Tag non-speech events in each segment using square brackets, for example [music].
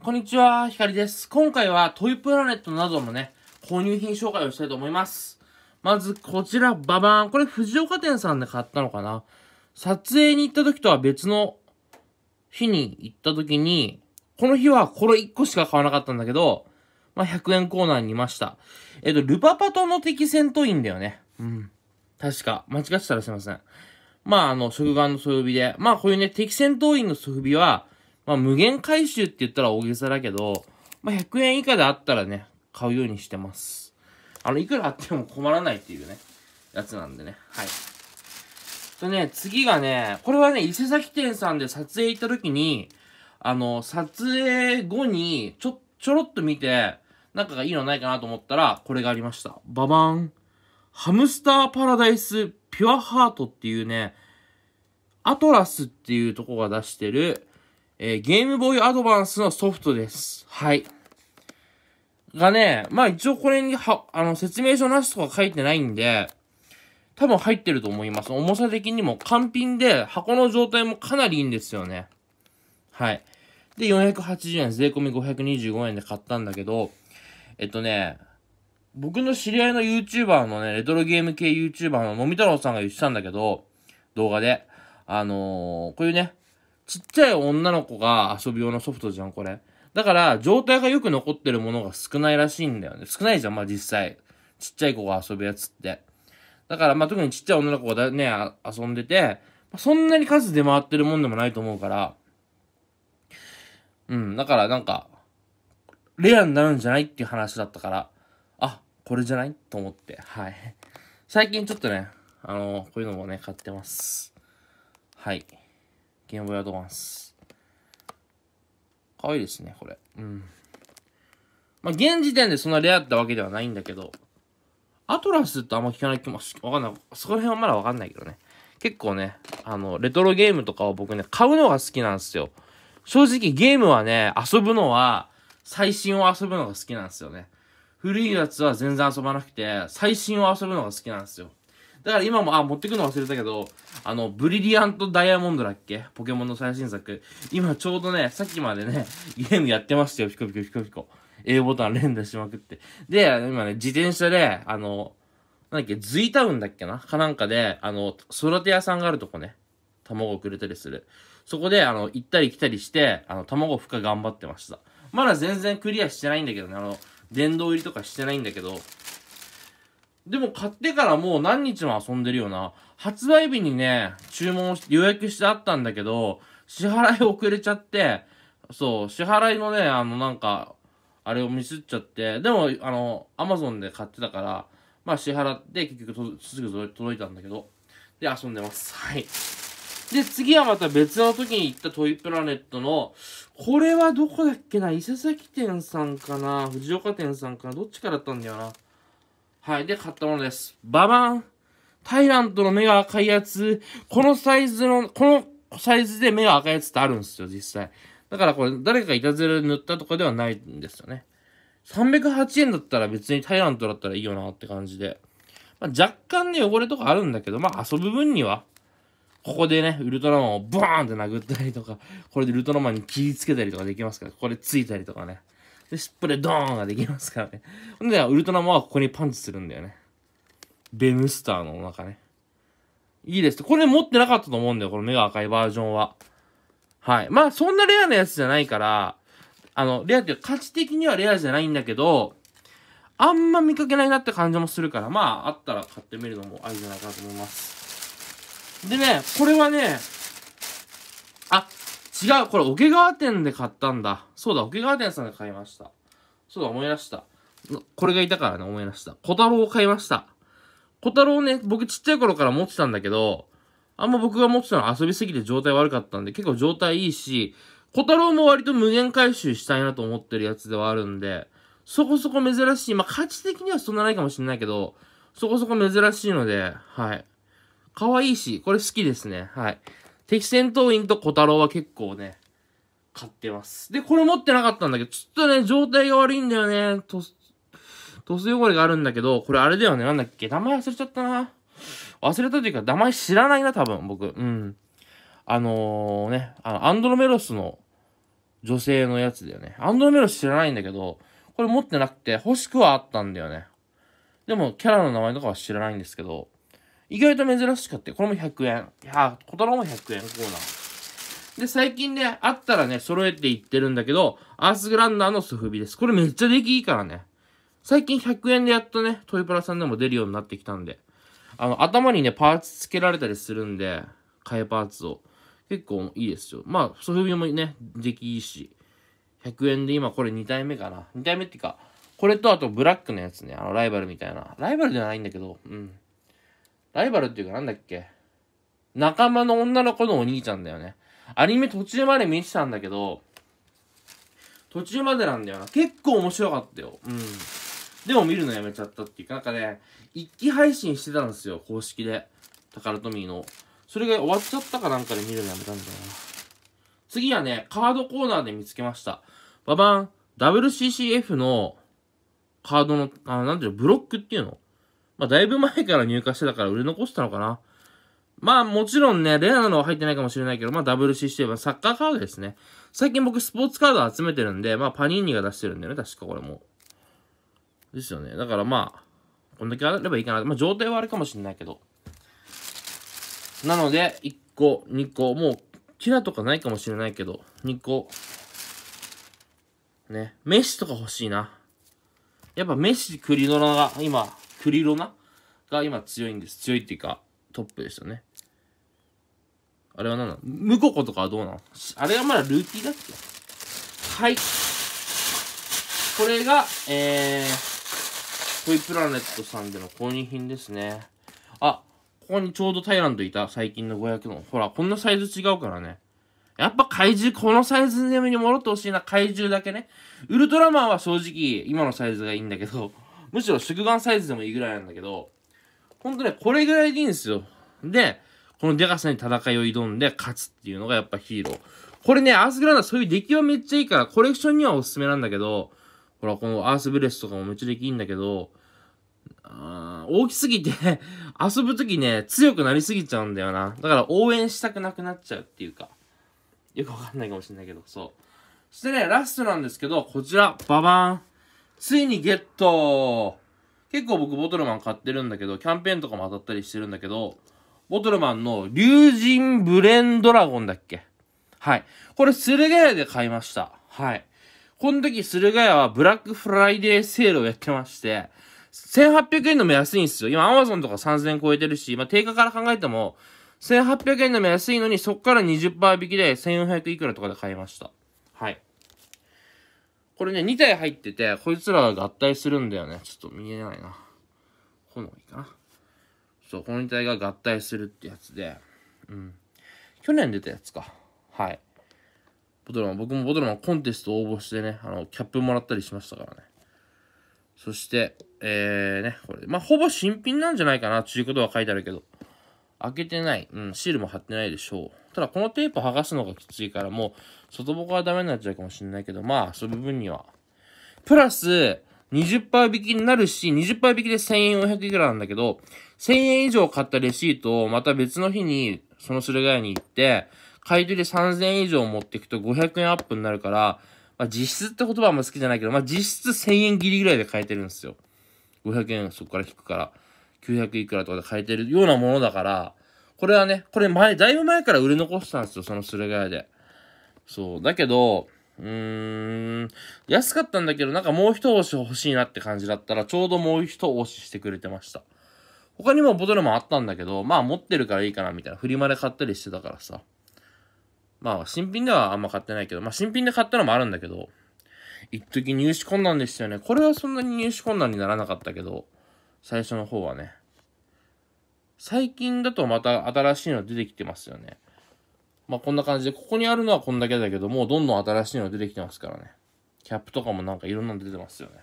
こんにちは、ひかりです。今回はトイプラネットなどのね、購入品紹介をしたいと思います。まず、こちら、ババーン。これ、藤岡店さんで買ったのかな撮影に行った時とは別の日に行った時に、この日はこれ1個しか買わなかったんだけど、まあ、100円コーナーにいました。えっと、ルパパトの敵戦闘員だよね。うん。確か。間違ってたらすいません。まあ、あの、食玩の素振で。まあ、こういうね、敵戦闘員の素振は、まあ、無限回収って言ったら大げさだけど、まあ、100円以下であったらね、買うようにしてます。あの、いくらあっても困らないっていうね、やつなんでね。はい。とね、次がね、これはね、伊勢崎店さんで撮影行った時に、あの、撮影後に、ちょ、ちょろっと見て、なんかいいのないかなと思ったら、これがありました。ババン。ハムスターパラダイスピュアハートっていうね、アトラスっていうとこが出してる、えー、ゲームボーイアドバンスのソフトです。はい。がね、まあ一応これには、あの、説明書なしとか書いてないんで、多分入ってると思います。重さ的にも完品で、箱の状態もかなりいいんですよね。はい。で、480円、税込み525円で買ったんだけど、えっとね、僕の知り合いの YouTuber のね、レトロゲーム系 YouTuber ののみ太郎さんが言ってたんだけど、動画で。あのー、こういうね、ちっちゃい女の子が遊び用のソフトじゃん、これ。だから、状態がよく残ってるものが少ないらしいんだよね。少ないじゃん、まあ実際。ちっちゃい子が遊ぶやつって。だから、まあ特にちっちゃい女の子がね、遊んでて、そんなに数出回ってるもんでもないと思うから、うん、だからなんか、レアになるんじゃないっていう話だったから、あ、これじゃないと思って、はい。最近ちょっとね、あのー、こういうのもね、買ってます。はい。ゲームボーイアドバンス。可愛いですね、これ。うん。まあ、現時点でそんなレアったわけではないんだけど、アトラスってあんま聞かない気もし、わかんない。そこら辺はまだわかんないけどね。結構ね、あの、レトロゲームとかを僕ね、買うのが好きなんですよ。正直ゲームはね、遊ぶのは、最新を遊ぶのが好きなんですよね。古いやつは全然遊ばなくて、最新を遊ぶのが好きなんですよ。だから今も、あ、持ってくの忘れたけど、あの、ブリリアントダイヤモンドだっけポケモンの最新作。今ちょうどね、さっきまでね、[laughs] ゲームやってましたよ。ピコピコピコピコ。A ボタン連打しまくって。で、今ね、自転車で、あの、なんだっけ、ズイタウンだっけなかなんかで、あの、育て屋さんがあるとこね。卵をくれたりする。そこで、あの、行ったり来たりして、あの、卵孵化頑張ってました。まだ全然クリアしてないんだけどね、あの、殿堂入りとかしてないんだけど、でも買ってからもう何日も遊んでるよな。発売日にね、注文し、予約してあったんだけど、支払い遅れちゃって、そう、支払いのね、あの、なんか、あれをミスっちゃって、でも、あの、アマゾンで買ってたから、まあ支払って結局すぐ届いたんだけど、で、遊んでます。はい。で、次はまた別の時に行ったトイプラネットの、これはどこだっけな伊勢崎店さんかな藤岡店さんかなどっちかだったんだよな。はい。で、買ったものです。ババンタイラントの目が赤いやつ、このサイズの、このサイズで目が赤いやつってあるんですよ、実際。だからこれ、誰かいたずら塗ったとかではないんですよね。308円だったら別にタイラントだったらいいよなって感じで。まあ、若干ね、汚れとかあるんだけど、まあ遊ぶ分には、ここでね、ウルトラマンをブーンって殴ったりとか、これでウルトラマンに切りつけたりとかできますから、これついたりとかね。で、スプレードーンができますからね。ほんで、ウルトラマンはここにパンチするんだよね。ベムスターのお腹ね。いいです。これ持ってなかったと思うんだよ、この目が赤いバージョンは。はい。まあ、そんなレアなやつじゃないから、あの、レアっていうか、価値的にはレアじゃないんだけど、あんま見かけないなって感じもするから、まあ、あったら買ってみるのもありじゃないかなと思います。でね、これはね、あ、違うこれ桶川店で買ったんだ。そうだ、桶川店さんで買いました。そうだ、思い出した。これがいたからね、思い出した。小太郎を買いました。小太郎ね、僕ちっちゃい頃から持ってたんだけど、あんま僕が持ってたの遊びすぎて状態悪かったんで、結構状態いいし、小太郎も割と無限回収したいなと思ってるやつではあるんで、そこそこ珍しい。まあ、価値的にはそんなないかもしれないけど、そこそこ珍しいので、はい。可愛いし、これ好きですね。はい。敵戦闘員と小太郎は結構ね、買ってます。で、これ持ってなかったんだけど、ちょっとね、状態が悪いんだよね。トス、トス汚れがあるんだけど、これあれだよね。なんだっけ名前忘れちゃったな。忘れたというか、名前知らないな、多分、僕。うん。あのー、ね、あの、アンドロメロスの女性のやつだよね。アンドロメロス知らないんだけど、これ持ってなくて、欲しくはあったんだよね。でも、キャラの名前とかは知らないんですけど、意外と珍しかったよ。これも100円。いやー、こたも100円コーナー。で、最近ね、あったらね、揃えていってるんだけど、アースグランダーのソフビです。これめっちゃ出来いいからね。最近100円でやっとね、トイプラさんでも出るようになってきたんで。あの、頭にね、パーツ付けられたりするんで、替えパーツを。結構いいですよ。まあ、ソフビもね、出来いいし。100円で今これ2体目かな。2体目っていうか、これとあとブラックのやつね。あの、ライバルみたいな。ライバルではないんだけど、うん。ライバルっていうかなんだっけ仲間の女の子のお兄ちゃんだよね。アニメ途中まで見てたんだけど、途中までなんだよな。結構面白かったよ。うん。でも見るのやめちゃったっていうか、なんかね、一気配信してたんですよ、公式で。タカラトミーの。それが終わっちゃったかなんかで見るのやめたんだよな。次はね、カードコーナーで見つけました。ババン、WCCF のカードの、あ、なんていうの、ブロックっていうのまあ、だいぶ前から入荷してたから売れ残したのかな。まあ、もちろんね、レアなのは入ってないかもしれないけど、まあ、WCC はサッカーカードですね。最近僕、スポーツカード集めてるんで、まあ、パニーニが出してるんだよね、確かこれも。ですよね。だからまあ、こんだけあればいいかな。まあ、状態はあれかもしれないけど。なので、1個、2個、もう、キラとかないかもしれないけど、2個。ね、メッシとか欲しいな。やっぱメッシ、クリノラが今、クリロナが今強いんです。強いっていうか、トップですよね。あれは何なのムココとかはどうなのあれはまだルーキーだっけはい。これが、えー、トイプラネットさんでの購入品ですね。あ、ここにちょうどタイランドいた、最近の500の。ほら、こんなサイズ違うからね。やっぱ怪獣、このサイズのに戻ってほしいな。怪獣だけね。ウルトラマンは正直、今のサイズがいいんだけど、むしろ食玩サイズでもいいぐらいなんだけど、ほんとね、これぐらいでいいんですよ。で、このデカさに戦いを挑んで勝つっていうのがやっぱヒーロー。これね、アースグランダそういう出来はめっちゃいいから、コレクションにはおすすめなんだけど、ほら、このアースブレスとかもめっちゃ出来いいんだけど、あ大きすぎて [laughs] 遊ぶときね、強くなりすぎちゃうんだよな。だから応援したくなくなっちゃうっていうか。よくわかんないかもしんないけど、そう。そしてね、ラストなんですけど、こちら、ババーン。ついにゲット結構僕ボトルマン買ってるんだけど、キャンペーンとかも当たったりしてるんだけど、ボトルマンの竜神ブレンドラゴンだっけはい。これ駿河屋で買いました。はい。この時駿河屋はブラックフライデーセールをやってまして、1800円でも安いんですよ。今アマゾンとか3000超えてるし、まあ、定価から考えても、1800円でも安いのに、そっから20%引きで1400いくらとかで買いました。これね、2体入ってて、こいつらが合体するんだよね。ちょっと見えないな。この方がいいかな。そう、この2体が合体するってやつで、うん。去年出たやつか。はい。ボトルマン、僕もボトルマンコンテスト応募してね、あの、キャップもらったりしましたからね。そして、えー、ね、これ。まあ、ほぼ新品なんじゃないかな、ちゅうことは書いてあるけど。開けてない。うん、シールも貼ってないでしょう。ただ、このテープ剥がすのがきついから、もう、外こはダメになっちゃうかもしれないけど、まあ、その分には。プラス、20%引きになるし、20%引きで1400いくらなんだけど、1000円以上買ったレシートをまた別の日に、そのするがやに行って、買い取り3000円以上持っていくと500円アップになるから、まあ実質って言葉はあんま好きじゃないけど、まあ実質1000円ギリぐらいで買えてるんですよ。500円そこから引くから、900いくらとかで買えてるようなものだから、これはね、これ前、だいぶ前から売れ残したんですよ、そのすれ替えで。そう。だけど、うーん、安かったんだけど、なんかもう一押し欲しいなって感じだったら、ちょうどもう一押ししてくれてました。他にもボトルもあったんだけど、まあ持ってるからいいかなみたいな。フリマで買ったりしてたからさ。まあ新品ではあんま買ってないけど、まあ新品で買ったのもあるんだけど、一時入手困難でしたよね。これはそんなに入手困難にならなかったけど、最初の方はね。最近だとまた新しいの出てきてますよね。まあこんな感じで、ここにあるのはこんだけだけども、どんどん新しいの出てきてますからね。キャップとかもなんかいろんなの出てますよね。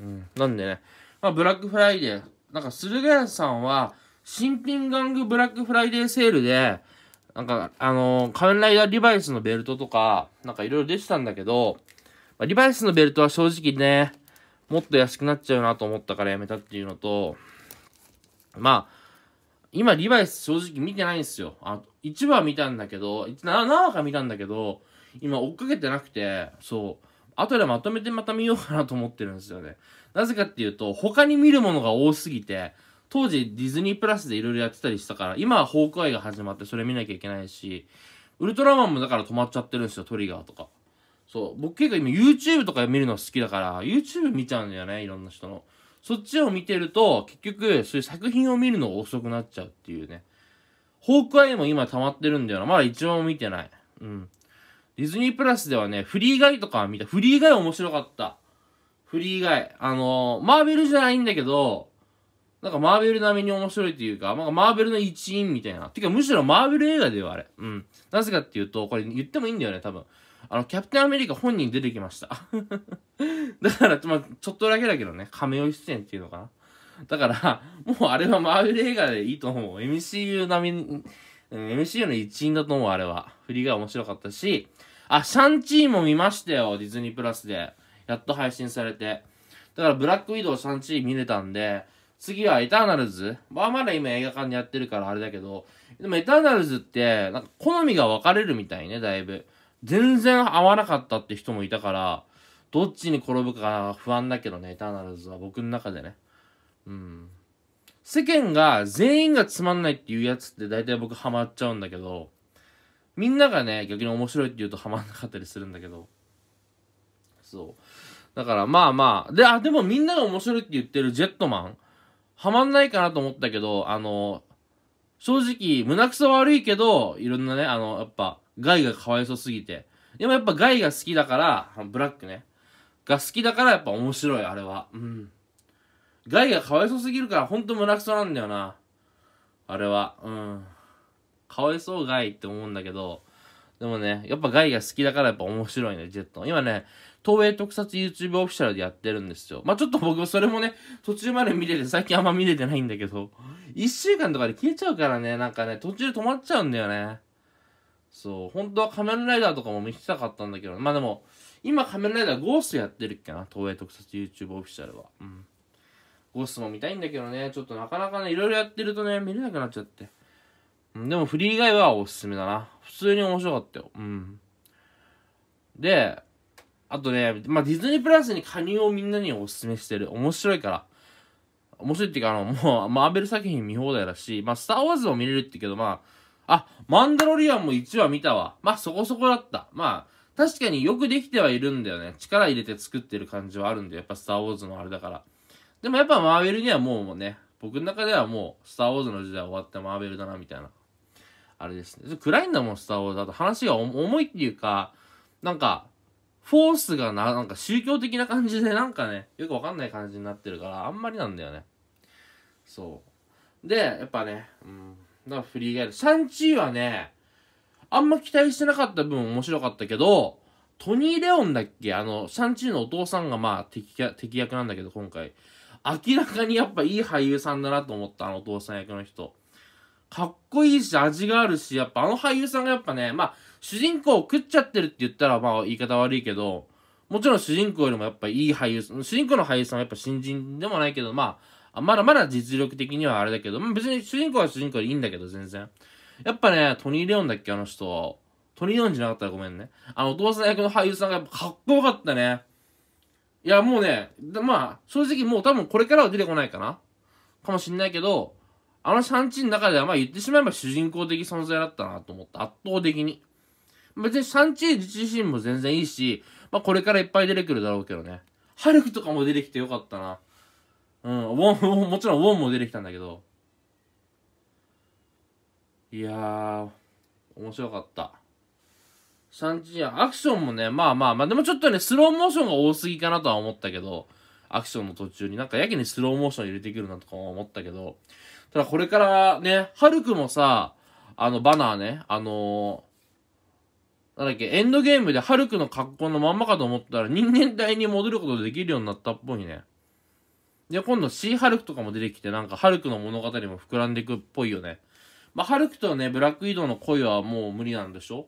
うん。なんでね、まあブラックフライデー、なんか駿河屋さんは、新品玩具ブラックフライデーセールで、なんか、あのー、仮面ライダーリバイスのベルトとか、なんかいろいろ出てたんだけど、まあ、リバイスのベルトは正直ね、もっと安くなっちゃうなと思ったからやめたっていうのと、まあ、今リバイス正直見てないんですよ。あ1話見たんだけど、7話か見たんだけど、今追っかけてなくて、そう。後でまとめてまた見ようかなと思ってるんですよね。なぜかっていうと、他に見るものが多すぎて、当時ディズニープラスでいろいろやってたりしたから、今はホークアイが始まってそれ見なきゃいけないし、ウルトラマンもだから止まっちゃってるんですよ、トリガーとか。そう。僕結構今 YouTube とか見るの好きだから、YouTube 見ちゃうんだよね、いろんな人の。そっちを見てると、結局、そういう作品を見るのが遅くなっちゃうっていうね。ホークアイも今溜まってるんだよな。まだ一応も見てない。うん。ディズニープラスではね、フリーガイとか見た。フリーガイ面白かった。フリーガイ。あのー、マーベルじゃないんだけど、なんかマーベル並みに面白いというか、なんかマーベルの一員みたいな。てかむしろマーベル映画ではあれ。うん。なぜかっていうと、これ言ってもいいんだよね、多分。あの、キャプテンアメリカ本人出てきました。[laughs] だから、まあ、ちょっとだけだけどね、亀尾出演っていうのかな。だから、もうあれはマーベル映画でいいと思う。MCU 並み、MCU の一員だと思う、あれは。振りが面白かったし、あ、シャンチーも見ましたよ、ディズニープラスで。やっと配信されて。だから、ブラックウィドウ、シャンチー見れたんで、次はエターナルズ。まあまだ今映画館でやってるからあれだけど、でもエターナルズって、なんか好みが分かれるみたいね、だいぶ。全然合わなかったって人もいたから、どっちに転ぶか不安だけどね、エターナルズは僕の中でね。うん。世間が全員がつまんないっていうやつって大体僕ハマっちゃうんだけど、みんながね、逆に面白いって言うとハマんなかったりするんだけど。そう。だからまあまあ。で、あ、でもみんなが面白いって言ってるジェットマン、ハマんないかなと思ったけど、あの、正直、胸くそ悪いけど、いろんなね、あの、やっぱ、害がかわいそうすぎて。でもやっぱ害が好きだから、ブラックね。が好きだからやっぱ面白い、あれは。うん。ガイがかわいそうすぎるから、ほんと胸くそなんだよな。あれは。うん。かわいそうガイって思うんだけど、でもね、やっぱガイが好きだからやっぱ面白いね、ジェット。今ね、東映特撮 YouTube オフィシャルでやってるんですよ。まあ、ちょっと僕それもね、途中まで見れて、最近あんま見れてないんだけど、1週間とかで消えちゃうからね、なんかね、途中で止まっちゃうんだよね。そう、本当は仮面ライダーとかも見せたかったんだけど、まあでも、今仮面ライダーゴーストやってるっけな、東映特撮 YouTube オフィシャルは。うん。ゴスも見たいんだけどね、ちょっとなかなかね、いろいろやってるとね、見れなくなっちゃって。でもフリー以外はおすすめだな。普通に面白かったよ。うん。で、あとね、まあ、ディズニープラスに加入をみんなにおすすめしてる。面白いから。面白いっていうか、あの、もう、マーベル作品見放題だし、まあ、スターウォーズも見れるってけど、まあ、あ、マンダロリアンも1話見たわ。まあ、そこそこだった。まあ、確かによくできてはいるんだよね。力入れて作ってる感じはあるんで、やっぱスターウォーズのあれだから。でもやっぱマーベルにはもうね、僕の中ではもう、スター・ウォーズの時代終わったマーベルだな、みたいな。あれですね。暗いんだもん、スター・ウォーズだと話が重いっていうか、なんか、フォースがな、なんか宗教的な感じで、なんかね、よくわかんない感じになってるから、あんまりなんだよね。そう。で、やっぱね、うん、なんかフリーガイド。シャンチーはね、あんま期待してなかった分面白かったけど、トニー・レオンだっけあの、シャンチーのお父さんがまあ敵敵役なんだけど、今回。明らかにやっぱいい俳優さんだなと思った、あのお父さん役の人。かっこいいし、味があるし、やっぱあの俳優さんがやっぱね、まあ、主人公を食っちゃってるって言ったら、まあ、言い方悪いけど、もちろん主人公よりもやっぱいい俳優さん、主人公の俳優さんはやっぱ新人でもないけど、まあ、まだまだ実力的にはあれだけど、まあ、別に主人公は主人公でいいんだけど、全然。やっぱね、トニー・レオンだっけ、あの人。トニー・レオンじゃなかったらごめんね。あの、お父さん役の俳優さんがやっぱかっこよかったね。いや、もうね、まあ、正直もう多分これからは出てこないかなかもしんないけど、あのシャンチーの中ではまあ言ってしまえば主人公的存在だったなと思った。圧倒的に。別にシャンチー自身も全然いいし、まあこれからいっぱい出てくるだろうけどね。ハルクとかも出てきてよかったな。うん、ウォン、もちろんウォンも出てきたんだけど。いやー、面白かった。チ次やアクションもね、まあまあまあ、でもちょっとね、スローモーションが多すぎかなとは思ったけど、アクションの途中になんかやけにスローモーション入れてくるなとか思ったけど、ただこれからね、ハルクもさ、あのバナーね、あのー、なんだっけ、エンドゲームでハルクの格好のまんまかと思ったら人間体に戻ることできるようになったっぽいね。で、今度シーハルクとかも出てきて、なんかハルクの物語も膨らんでいくっぽいよね。まあ、ハルクとね、ブラックドウの恋はもう無理なんでしょ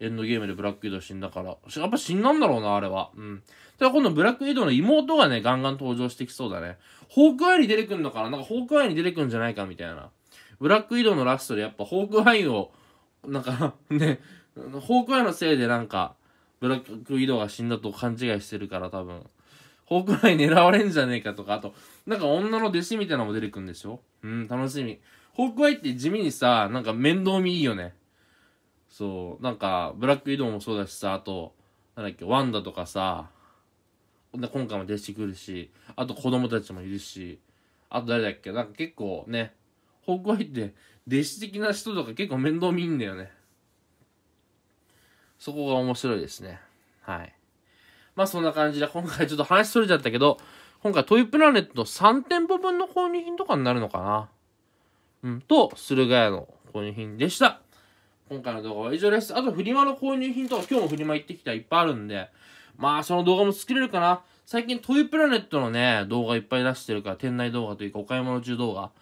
エンドゲームでブラックイド死んだから。やっぱ死んだんだろうな、あれは。うん。ただ今度ブラックイドの妹がね、ガンガン登場してきそうだね。ホークアイに出てくんのかななんかホークアイに出てくんじゃないかみたいな。ブラックイドのラストでやっぱホークアイを、なんか [laughs] ね、ホークアイのせいでなんか、ブラックイドが死んだと勘違いしてるから多分。ホークアイ狙われんじゃねえかとか、あと、なんか女の弟子みたいなのも出てくんでしょうん、楽しみ。ホークアイって地味にさ、なんか面倒見いいよね。そうなんかブラック移動もそうだしさあとなんだっけワンダとかさで今回も出してくるしあと子供たちもいるしあと誰だっけなんか結構ねホークイって弟子的な人とか結構面倒見んだよねそこが面白いですねはいまあそんな感じで今回ちょっと話それちゃったけど今回トイプラネットの3店舗分の購入品とかになるのかなうんと駿河屋の購入品でした今回の動画は以上です。あと、フリマの購入品とか、今日もフリマ行ってきたいっぱいあるんで、まあ、その動画も作れるかな。最近、トイプラネットのね、動画いっぱい出してるから、店内動画というか、お買い物中動画。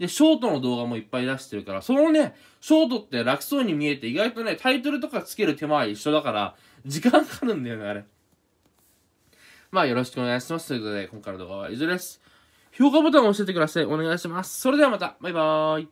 で、ショートの動画もいっぱい出してるから、そのね、ショートって楽そうに見えて、意外とね、タイトルとかつける手間は一緒だから、時間かかるんだよね、あれ。まあ、よろしくお願いします。ということで、今回の動画は以上です。評価ボタンを押しててください。お願いします。それではまた。バイバーイ。